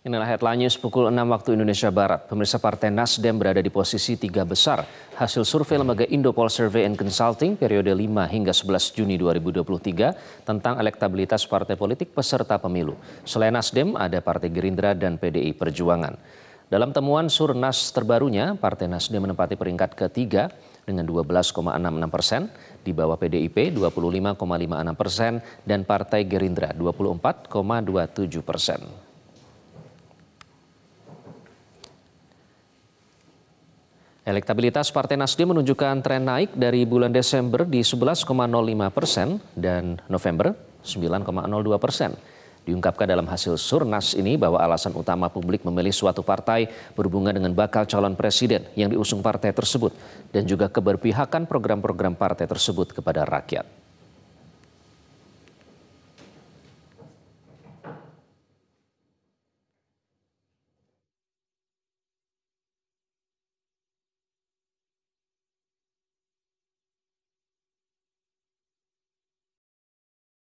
Inilah headline news pukul 6 waktu Indonesia Barat. Pemirsa Partai Nasdem berada di posisi tiga besar. Hasil survei lembaga Indopol Survey and Consulting periode 5 hingga 11 Juni 2023 tentang elektabilitas partai politik peserta pemilu. Selain Nasdem, ada Partai Gerindra dan PDI Perjuangan. Dalam temuan Surnas terbarunya, Partai Nasdem menempati peringkat ketiga dengan 12,66 persen, di bawah PDIP 25,56 persen, dan Partai Gerindra 24,27 persen. Elektabilitas Partai Nasdem menunjukkan tren naik dari bulan Desember di 11,05 persen dan November 9,02 persen. Diungkapkan dalam hasil surnas ini bahwa alasan utama publik memilih suatu partai berhubungan dengan bakal calon presiden yang diusung partai tersebut dan juga keberpihakan program-program partai tersebut kepada rakyat.